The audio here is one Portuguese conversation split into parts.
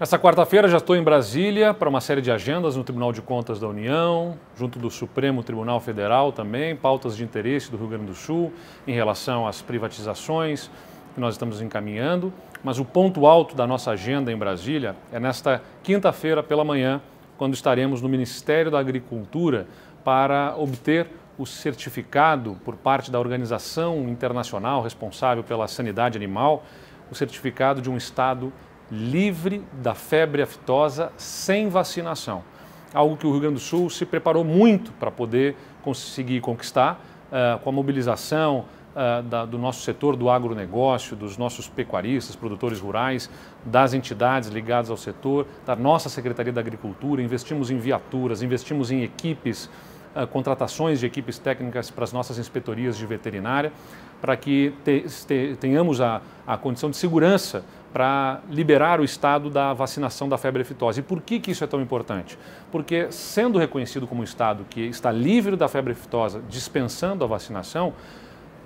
Nessa quarta-feira já estou em Brasília para uma série de agendas no Tribunal de Contas da União, junto do Supremo Tribunal Federal também, pautas de interesse do Rio Grande do Sul em relação às privatizações que nós estamos encaminhando. Mas o ponto alto da nossa agenda em Brasília é nesta quinta-feira pela manhã, quando estaremos no Ministério da Agricultura para obter o certificado por parte da organização internacional responsável pela sanidade animal, o certificado de um estado livre da febre aftosa sem vacinação. Algo que o Rio Grande do Sul se preparou muito para poder conseguir conquistar uh, com a mobilização uh, da, do nosso setor do agronegócio, dos nossos pecuaristas, produtores rurais, das entidades ligadas ao setor, da nossa Secretaria da Agricultura. Investimos em viaturas, investimos em equipes eh, contratações de equipes técnicas para as nossas inspetorias de veterinária, para que te, te, tenhamos a, a condição de segurança para liberar o estado da vacinação da febre aftosa. E por que, que isso é tão importante? Porque, sendo reconhecido como estado que está livre da febre aftosa, dispensando a vacinação,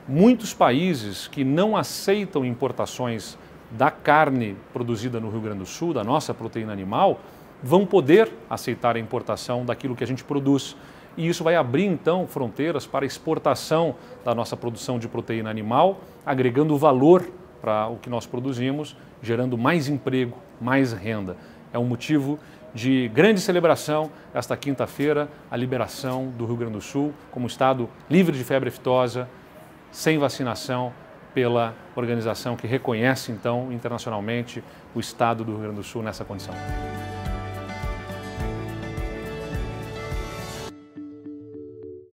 muitos países que não aceitam importações da carne produzida no Rio Grande do Sul, da nossa proteína animal, vão poder aceitar a importação daquilo que a gente produz e isso vai abrir então fronteiras para exportação da nossa produção de proteína animal, agregando valor para o que nós produzimos, gerando mais emprego, mais renda. É um motivo de grande celebração esta quinta-feira, a liberação do Rio Grande do Sul como estado livre de febre aftosa, sem vacinação pela organização que reconhece então internacionalmente o estado do Rio Grande do Sul nessa condição.